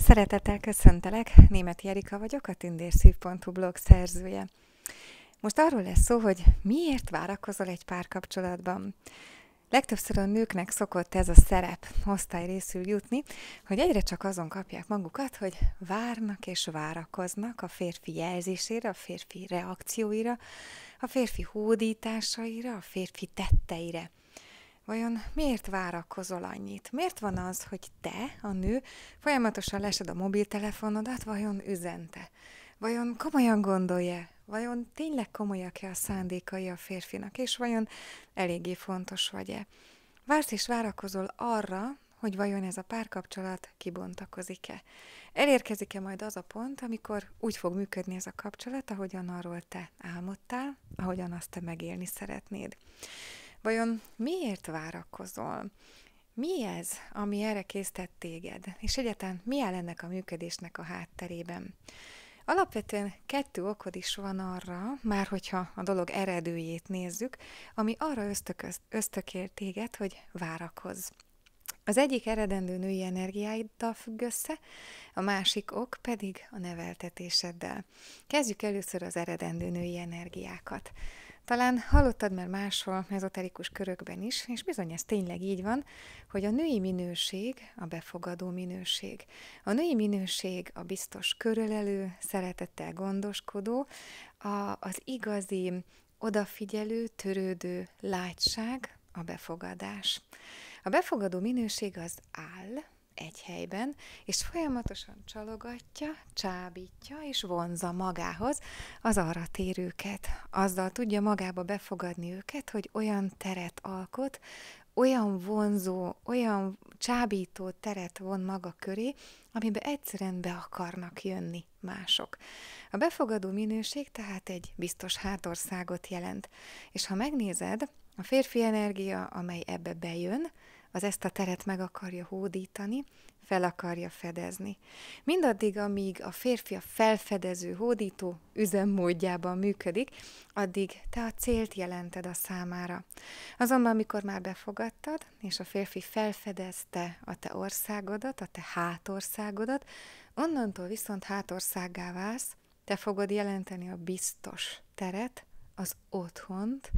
Szeretettel köszöntelek, Német Jerika vagyok, a tündérszív.hu blog szerzője. Most arról lesz szó, hogy miért várakozol egy párkapcsolatban. Legtöbbször a nőknek szokott ez a szerep részül jutni, hogy egyre csak azon kapják magukat, hogy várnak és várakoznak a férfi jelzésére, a férfi reakcióira, a férfi hódításaira, a férfi tetteire. Vajon miért várakozol annyit? Miért van az, hogy te, a nő, folyamatosan lesed a mobiltelefonodat, vajon üzente? Vajon komolyan gondolja? Vajon tényleg komolyak-e a szándékai a férfinak? És vajon eléggé fontos vagy-e? Vársz és várakozol arra, hogy vajon ez a párkapcsolat kibontakozik-e. Elérkezik-e majd az a pont, amikor úgy fog működni ez a kapcsolat, ahogyan arról te álmodtál, ahogyan azt te megélni szeretnéd. Vajon miért várakozol? Mi ez, ami erre késztett téged? És egyáltalán mi áll ennek a működésnek a hátterében? Alapvetően kettő okod is van arra, már hogyha a dolog eredőjét nézzük, ami arra ösztököz, ösztökél téged, hogy várakozz. Az egyik eredendő női energiáiddal függ össze, a másik ok pedig a neveltetéseddel. Kezdjük először az eredendő női energiákat. Talán hallottad már máshol ezoterikus körökben is, és bizony ez tényleg így van, hogy a női minőség a befogadó minőség. A női minőség a biztos körülelő, szeretettel gondoskodó, a, az igazi, odafigyelő, törődő látság a befogadás. A befogadó minőség az áll, egy helyben, és folyamatosan csalogatja, csábítja és vonza magához az arra térőket. Azzal tudja magába befogadni őket, hogy olyan teret alkot, olyan vonzó, olyan csábító teret von maga köré, amiben egyszerűen be akarnak jönni mások. A befogadó minőség tehát egy biztos hátországot jelent. És ha megnézed, a férfi energia, amely ebbe bejön, az ezt a teret meg akarja hódítani, fel akarja fedezni. Mindaddig, amíg a férfi a felfedező hódító üzemmódjában működik, addig te a célt jelented a számára. Azonban, amikor már befogadtad, és a férfi felfedezte a te országodat, a te hátországodat, onnantól viszont hátországgá válsz, te fogod jelenteni a biztos teret, az otthont,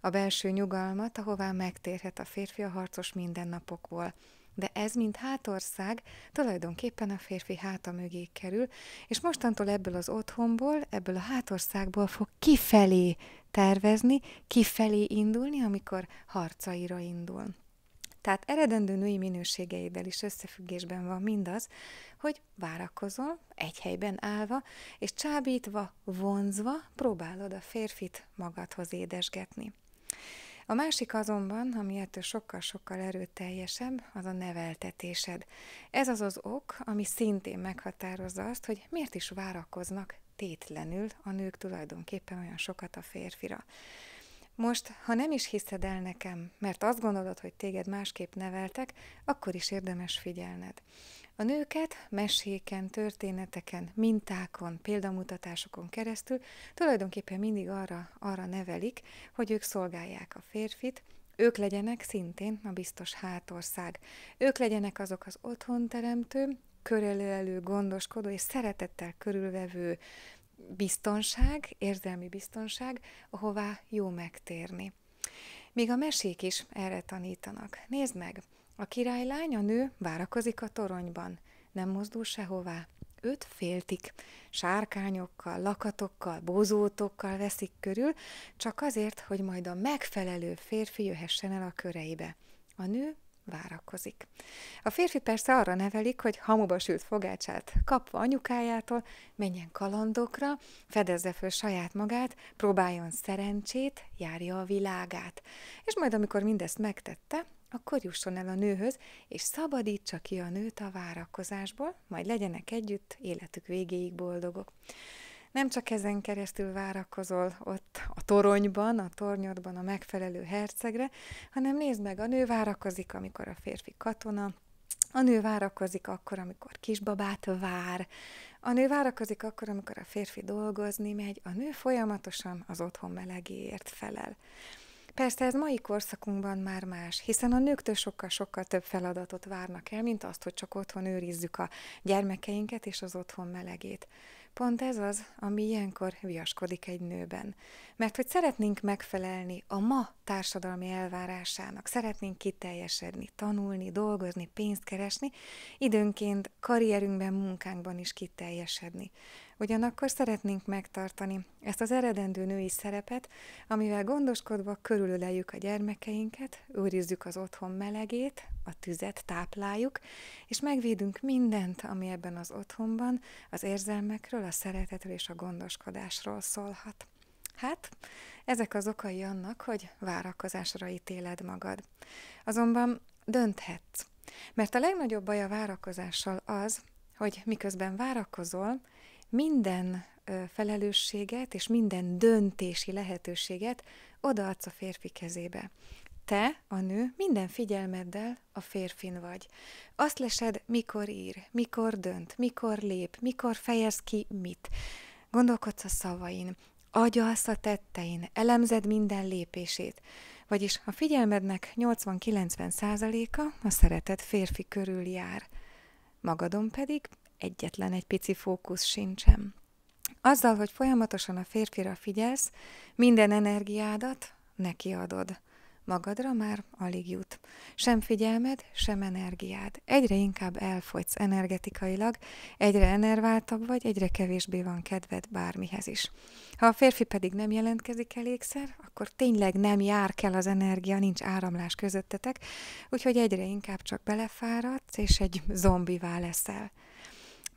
a belső nyugalmat, ahová megtérhet a férfi a harcos mindennapokból. De ez, mint hátország, tulajdonképpen a férfi háta mögé kerül, és mostantól ebből az otthonból, ebből a hátországból fog kifelé tervezni, kifelé indulni, amikor harcaira indul. Tehát eredendő női minőségeiddel is összefüggésben van mindaz, hogy várakozol, egy helyben állva, és csábítva, vonzva próbálod a férfit magadhoz édesgetni. A másik azonban, ami ettől sokkal-sokkal erőteljesebb, az a neveltetésed. Ez az az ok, ami szintén meghatározza azt, hogy miért is várakoznak tétlenül a nők tulajdonképpen olyan sokat a férfira. Most, ha nem is hiszed el nekem, mert azt gondolod, hogy téged másképp neveltek, akkor is érdemes figyelned. A nőket meséken, történeteken, mintákon, példamutatásokon keresztül tulajdonképpen mindig arra, arra nevelik, hogy ők szolgálják a férfit, ők legyenek szintén a biztos hátország. Ők legyenek azok az otthonteremtő, körelőelő, gondoskodó és szeretettel körülvevő biztonság, érzelmi biztonság, ahová jó megtérni. Még a mesék is erre tanítanak. Nézd meg, a királylány, a nő várakozik a toronyban, nem mozdul sehová. Őt féltik, sárkányokkal, lakatokkal, bozótokkal veszik körül, csak azért, hogy majd a megfelelő férfi jöhessen el a köreibe. A nő várakozik. A férfi persze arra nevelik, hogy hamuba sült fogácsát kapva anyukájától, menjen kalandokra, fedezze föl saját magát, próbáljon szerencsét, járja a világát. És majd, amikor mindezt megtette, akkor jusson el a nőhöz, és szabadítsa ki a nőt a várakozásból, majd legyenek együtt életük végéig boldogok nem csak ezen keresztül várakozol ott a toronyban, a tornyodban a megfelelő hercegre, hanem nézd meg, a nő várakozik, amikor a férfi katona, a nő várakozik akkor, amikor kisbabát vár, a nő várakozik akkor, amikor a férfi dolgozni megy, a nő folyamatosan az otthon melegéért felel. Persze ez mai korszakunkban már más, hiszen a nőktől sokkal-sokkal több feladatot várnak el, mint azt, hogy csak otthon őrizzük a gyermekeinket és az otthon melegét. Pont ez az, ami ilyenkor viaskodik egy nőben. Mert hogy szeretnénk megfelelni a ma társadalmi elvárásának, szeretnénk kiteljesedni, tanulni, dolgozni, pénzt keresni, időnként karrierünkben, munkánkban is kiteljesedni. Ugyanakkor szeretnénk megtartani ezt az eredendő női szerepet, amivel gondoskodva körülöleljük a gyermekeinket, őrizzük az otthon melegét, a tüzet tápláljuk, és megvédünk mindent, ami ebben az otthonban az érzelmekről, a szeretetről és a gondoskodásról szólhat. Hát, ezek az okai annak, hogy várakozásra ítéled magad. Azonban dönthetsz. Mert a legnagyobb baj a várakozással az, hogy miközben várakozol, minden felelősséget és minden döntési lehetőséget odaadsz a férfi kezébe. Te, a nő, minden figyelmeddel a férfin vagy. Azt lesed, mikor ír, mikor dönt, mikor lép, mikor fejez ki mit. Gondolkodsz a szavain, agyalsz a tettein, elemzed minden lépését. Vagyis a figyelmednek 80-90 százaléka a szeretet férfi körül jár. Magadon pedig egyetlen egy pici fókusz sincsen. Azzal, hogy folyamatosan a férfira figyelsz, minden energiádat neki adod. Magadra már alig jut. Sem figyelmed, sem energiád. Egyre inkább elfogysz energetikailag, egyre enerváltabb vagy, egyre kevésbé van kedved bármihez is. Ha a férfi pedig nem jelentkezik elégszer, akkor tényleg nem jár kell az energia, nincs áramlás közöttetek, úgyhogy egyre inkább csak belefáradsz, és egy zombivá leszel.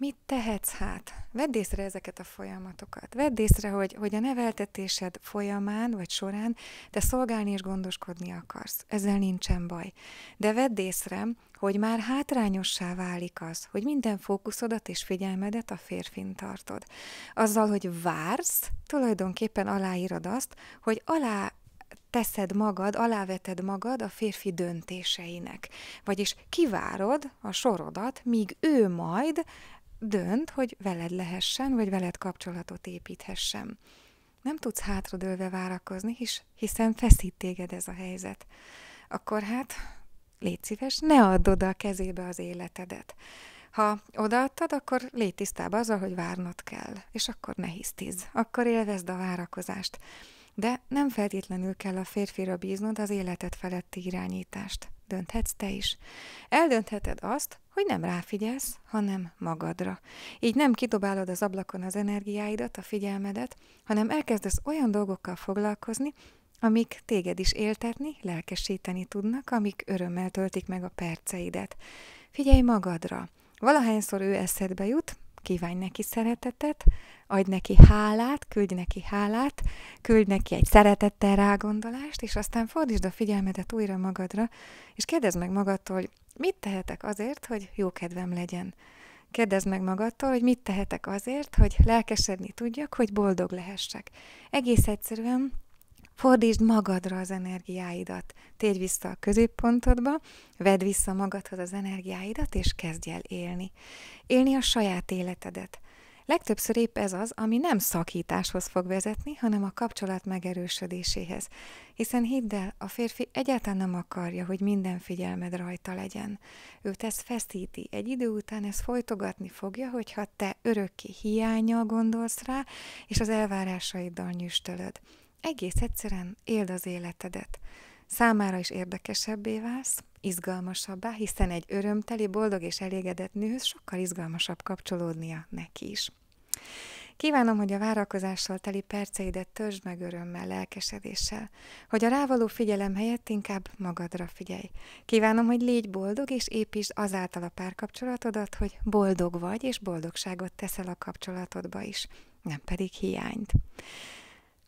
Mit tehetsz hát? Vedd észre ezeket a folyamatokat. Vedd észre, hogy, hogy a neveltetésed folyamán vagy során te szolgálni és gondoskodni akarsz. Ezzel nincsen baj. De vedd észre, hogy már hátrányossá válik az, hogy minden fókuszodat és figyelmedet a férfin tartod. Azzal, hogy vársz, tulajdonképpen aláírod azt, hogy alá teszed magad, aláveted magad a férfi döntéseinek. Vagyis kivárod a sorodat, míg ő majd dönt, hogy veled lehessen, vagy veled kapcsolatot építhessen. Nem tudsz hátradőlve várakozni, his, hiszen feszít téged ez a helyzet. Akkor hát, légy szíves, ne add oda a kezébe az életedet. Ha odaadtad, akkor légy tisztában azzal, hogy várnod kell, és akkor ne hisztiz, akkor élvezd a várakozást. De nem feltétlenül kell a férfira bíznod az életed feletti irányítást dönthetsz te is. Eldöntheted azt, hogy nem ráfigyelsz, hanem magadra. Így nem kidobálod az ablakon az energiáidat, a figyelmedet, hanem elkezdesz olyan dolgokkal foglalkozni, amik téged is éltetni, lelkesíteni tudnak, amik örömmel töltik meg a perceidet. Figyelj magadra! Valahányszor ő eszedbe jut, kívánj neki szeretetet, adj neki hálát, küldj neki hálát, küldj neki egy szeretettel rágondolást, és aztán fordítsd a figyelmedet újra magadra, és kérdezd meg magadtól, hogy mit tehetek azért, hogy jó kedvem legyen. Kérdezd meg magadtól, hogy mit tehetek azért, hogy lelkesedni tudjak, hogy boldog lehessek. Egész egyszerűen Fordítsd magadra az energiáidat, térj vissza a középpontodba, vedd vissza magadhoz az energiáidat, és kezdj el élni. Élni a saját életedet. Legtöbbször épp ez az, ami nem szakításhoz fog vezetni, hanem a kapcsolat megerősödéséhez. Hiszen hidd el, a férfi egyáltalán nem akarja, hogy minden figyelmed rajta legyen. Őt ez feszíti. Egy idő után ez folytogatni fogja, hogyha te örökké hiányjal gondolsz rá, és az elvárásaiddal nyüstölöd. Egész egyszerűen éld az életedet. Számára is érdekesebbé válsz, izgalmasabbá, hiszen egy örömteli, boldog és elégedett nőhöz sokkal izgalmasabb kapcsolódnia neki is. Kívánom, hogy a várakozással teli perceidet törzsd meg örömmel, lelkesedéssel, hogy a rávaló figyelem helyett inkább magadra figyelj. Kívánom, hogy légy boldog, és építsd azáltal a párkapcsolatodat, hogy boldog vagy, és boldogságot teszel a kapcsolatodba is, nem pedig hiányt.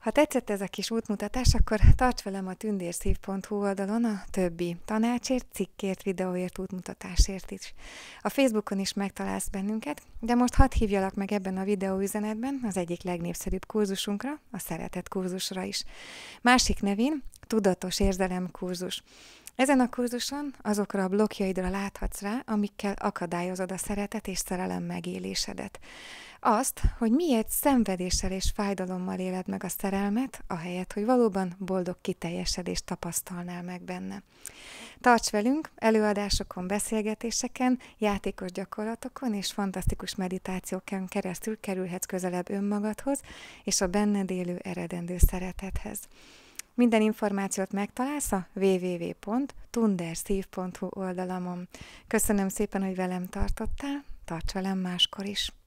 Ha tetszett ez a kis útmutatás, akkor tarts velem a tündérszív.hu oldalon a többi tanácsért, cikkért, videóért, útmutatásért is. A Facebookon is megtalálsz bennünket, de most hadd hívjalak meg ebben a videóüzenetben az egyik legnépszerűbb kurzusunkra, a szeretet kurzusra is. Másik nevén tudatos érzelem kurzus. Ezen a kurzuson azokra a blokkjaidra láthatsz rá, amikkel akadályozod a szeretet és szerelem megélésedet. Azt, hogy miért szenvedéssel és fájdalommal éled meg a szerelmet, ahelyett, hogy valóban boldog kiteljesedést tapasztalnál meg benne. Tarts velünk előadásokon, beszélgetéseken, játékos gyakorlatokon és fantasztikus meditációkon keresztül kerülhetsz közelebb önmagadhoz és a benned élő eredendő szeretethez. Minden információt megtalálsz a www.tunderszív.hu oldalamon. Köszönöm szépen, hogy velem tartottál, tarts velem máskor is!